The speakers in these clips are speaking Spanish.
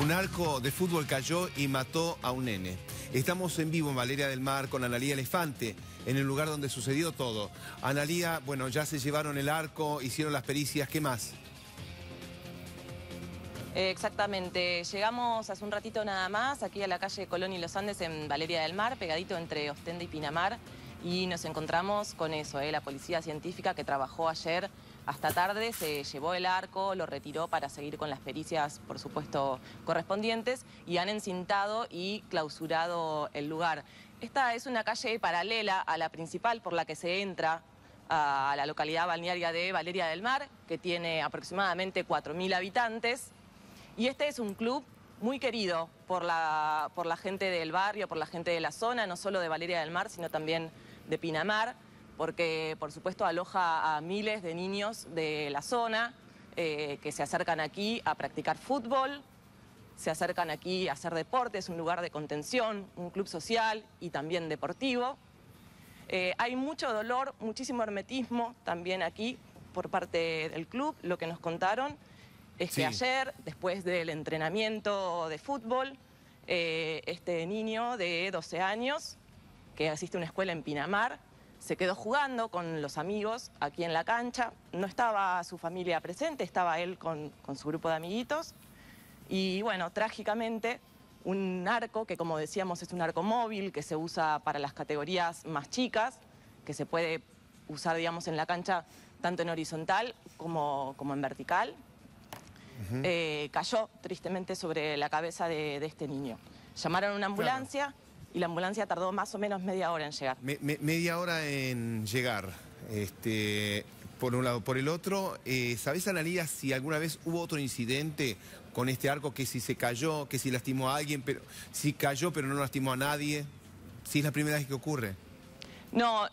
Un arco de fútbol cayó y mató a un nene. Estamos en vivo en Valeria del Mar con Analía Elefante, en el lugar donde sucedió todo. Analía, bueno, ya se llevaron el arco, hicieron las pericias, ¿qué más? Exactamente, llegamos hace un ratito nada más aquí a la calle Colón y Los Andes en Valeria del Mar, pegadito entre Ostende y Pinamar, y nos encontramos con eso, ¿eh? la policía científica que trabajó ayer hasta tarde, se llevó el arco, lo retiró para seguir con las pericias, por supuesto, correspondientes y han encintado y clausurado el lugar. Esta es una calle paralela a la principal por la que se entra a la localidad balnearia de Valeria del Mar, que tiene aproximadamente 4.000 habitantes. Y este es un club muy querido por la, por la gente del barrio, por la gente de la zona, no solo de Valeria del Mar, sino también de Pinamar porque por supuesto aloja a miles de niños de la zona eh, que se acercan aquí a practicar fútbol, se acercan aquí a hacer deportes un lugar de contención, un club social y también deportivo. Eh, hay mucho dolor, muchísimo hermetismo también aquí por parte del club, lo que nos contaron es que ayer, después del entrenamiento de fútbol, eh, este niño de 12 años, que asiste a una escuela en Pinamar, se quedó jugando con los amigos aquí en la cancha. No estaba su familia presente, estaba él con, su grupo de amiguitos. Y bueno, trágicamente, un arco, que como decíamos es un arco móvil, que se usa para las categorías más chicas, que se puede usar, digamos, en la cancha tanto en horizontal como, como en vertical, eh, cayó tristemente sobre la cabeza de, este niño. Llamaron a una ambulancia y la ambulancia tardó más o menos media hora en llegar. media hora en llegar, este, por un lado. Por el otro, eh, ¿sabés, si alguna vez hubo otro incidente con este arco que si se cayó, que si lastimó a alguien, pero si cayó pero no lastimó a nadie? Si es la primera vez que ocurre. No,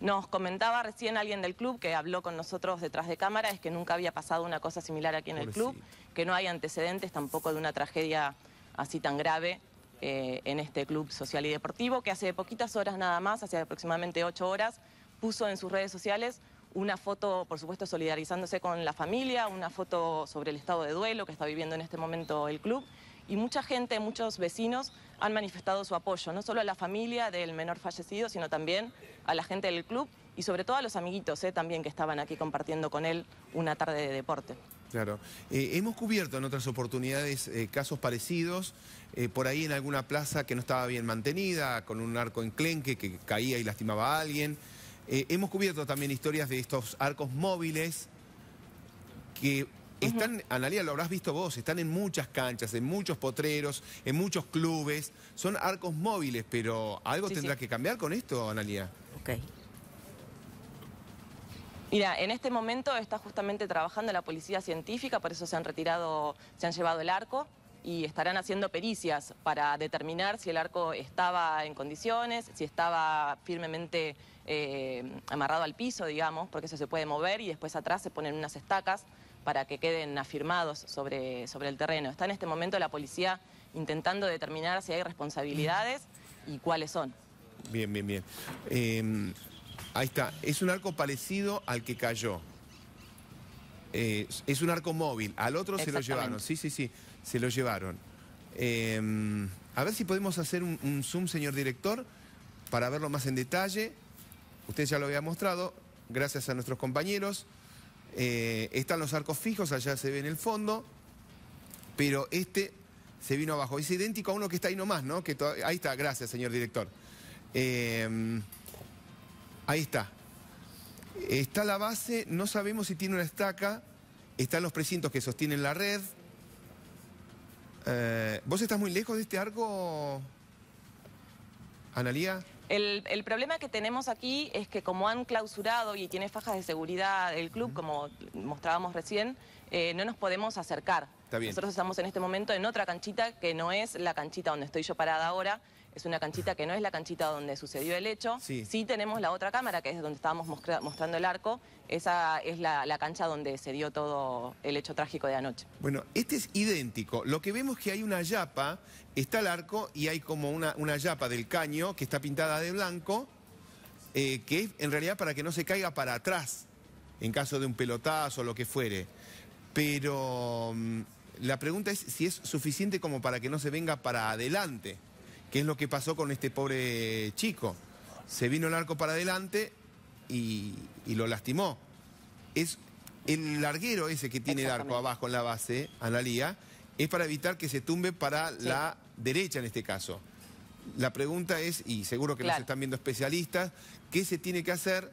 nos comentaba recién alguien del club que habló con nosotros detrás de cámara, es que nunca había pasado una cosa similar aquí en el club, que no hay antecedentes tampoco de una tragedia así tan grave eh, en este club social y deportivo, que hace poquitas horas nada más, hace aproximadamente ocho horas, puso en sus redes sociales una foto, por supuesto, solidarizándose con la familia, una foto sobre el estado de duelo que está viviendo en este momento el club. Y mucha gente, muchos vecinos han manifestado su apoyo, no solo a la familia del menor fallecido, sino también a la gente del club y sobre todo a los amiguitos eh, también que estaban aquí compartiendo con él una tarde de deporte. Claro. Eh, hemos cubierto en otras oportunidades eh, casos parecidos, por ahí en alguna plaza que no estaba bien mantenida, con un arco enclenque que caía y lastimaba a alguien. hemos cubierto también historias de estos arcos móviles que están, Analia, lo habrás visto vos, están en muchas canchas, en muchos potreros, en muchos clubes. Son arcos móviles, pero algo tendrá que cambiar con esto, Analia. Ok. Mira, en este momento está justamente trabajando la policía científica, por eso se han retirado, se han llevado el arco y estarán haciendo pericias para determinar si el arco estaba en condiciones, si estaba firmemente eh, amarrado al piso, digamos, porque eso se puede mover y después atrás se ponen unas estacas para que queden afirmados sobre, sobre el terreno. Está en este momento la policía intentando determinar si hay responsabilidades y cuáles son. Bien, bien, bien. Em, Ahí está. Es un arco parecido al que cayó. Eh, es un arco móvil. Al otro se lo llevaron. Sí, sí, sí. Se lo llevaron. Eh, a ver si podemos hacer un, zoom, señor director, para verlo más en detalle. Usted ya lo había mostrado, gracias a nuestros compañeros. Eh, están los arcos fijos, allá se ve en el fondo. Pero este se vino abajo. Es idéntico a uno que está ahí nomás, ¿no? ahí está, gracias, señor director. Ahí está. Está la base, no sabemos si tiene una estaca, están los precintos que sostienen la red. Eh, ¿Vos estás muy lejos de este arco, Analía? El, problema que tenemos aquí es que como han clausurado y tiene fajas de seguridad el club, como mostrábamos recién, eh, no nos podemos acercar. Está bien. Nosotros estamos en este momento en otra canchita que no es la canchita donde estoy yo parada ahora, es una canchita que no es la canchita donde sucedió el hecho. Sí, sí tenemos la otra cámara, que es donde estábamos mostrando el arco. Esa es la, cancha donde se dio todo el hecho trágico de anoche. Bueno, este es idéntico. Lo que vemos es que hay una yapa, está el arco y hay como una, una yapa del caño que está pintada de blanco, eh, que es en realidad para que no se caiga para atrás en caso de un pelotazo o lo que fuere. Pero mm, la pregunta es si es suficiente como para que no se venga para adelante es lo que pasó con este pobre chico. Se vino el arco para adelante y, lo lastimó. Es el larguero ese que tiene el arco abajo en la base, Analía, es para evitar que se tumbe para la derecha en este caso. La pregunta es, y seguro que los están viendo especialistas, ¿qué se tiene que hacer?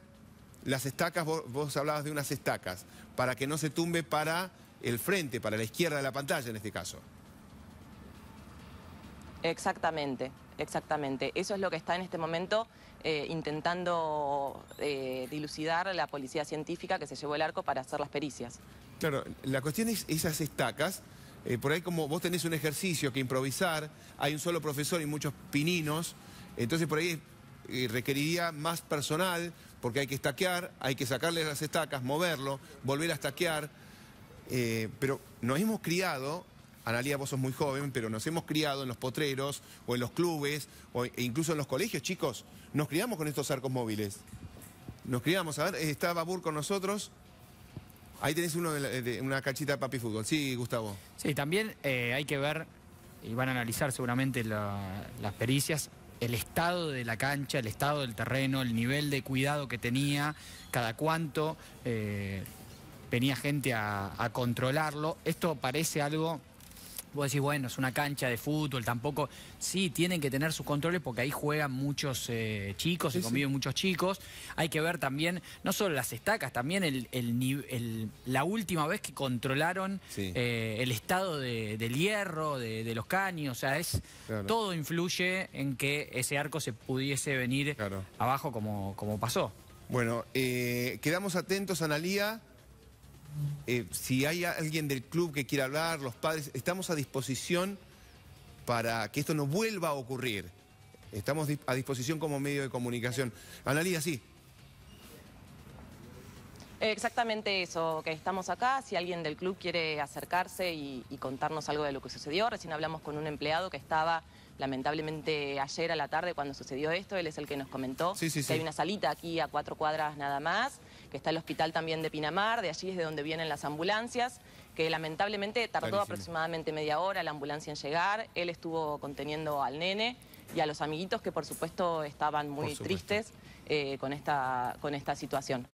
Las estacas, vos, hablabas de unas estacas, para que no se tumbe para el frente, para la izquierda de la pantalla en este caso. Exactamente, exactamente. Eso es lo que está en este momento eh, intentando eh, dilucidar la policía científica que se llevó el arco para hacer las pericias. Claro, la cuestión es esas estacas. Eh, por ahí como vos tenés un ejercicio que improvisar, hay un solo profesor y muchos pininos, entonces por ahí requeriría más personal, porque hay que estaquear, hay que sacarle las estacas, moverlo, volver a estaquear. pero nos hemos criado Analia, vos sos muy joven, pero nos hemos criado en los potreros o en los clubes o e incluso en los colegios, chicos. Nos criamos con estos arcos móviles. Nos criamos. A ver, está Babur con nosotros. Ahí tenés uno de, una cachita de papi fútbol. Sí, Gustavo. Sí, también eh, hay que ver, y van a analizar seguramente las pericias, el estado de la cancha, el estado del terreno, el nivel de cuidado que tenía, cada cuánto eh, venía gente a controlarlo. Esto parece algo Vos decís, bueno, es una cancha de fútbol, tampoco. Sí, tienen que tener sus controles porque ahí juegan muchos eh, chicos, y se conviven muchos chicos. Hay que ver también, no solo las estacas, también el, la última vez que controlaron eh, el estado del hierro, de, los caños. O sea, es todo influye en que ese arco se pudiese venir abajo como, como pasó. Bueno, eh, quedamos atentos, Analía. Eh, si hay alguien del club que quiera hablar, los padres, estamos a disposición para que esto no vuelva a ocurrir. Estamos a disposición como medio de comunicación. Analía, sí. Exactamente eso, que estamos acá, si alguien del club quiere acercarse y, contarnos algo de lo que sucedió, recién hablamos con un empleado que estaba lamentablemente ayer a la tarde cuando sucedió esto, él es el que nos comentó que hay una salita aquí a cuatro cuadras nada más, que está el hospital también de Pinamar, de allí es de donde vienen las ambulancias, que lamentablemente tardó aproximadamente media hora la ambulancia en llegar, él estuvo conteniendo al nene y a los amiguitos que por supuesto estaban muy tristes eh, con, esta, con esta situación.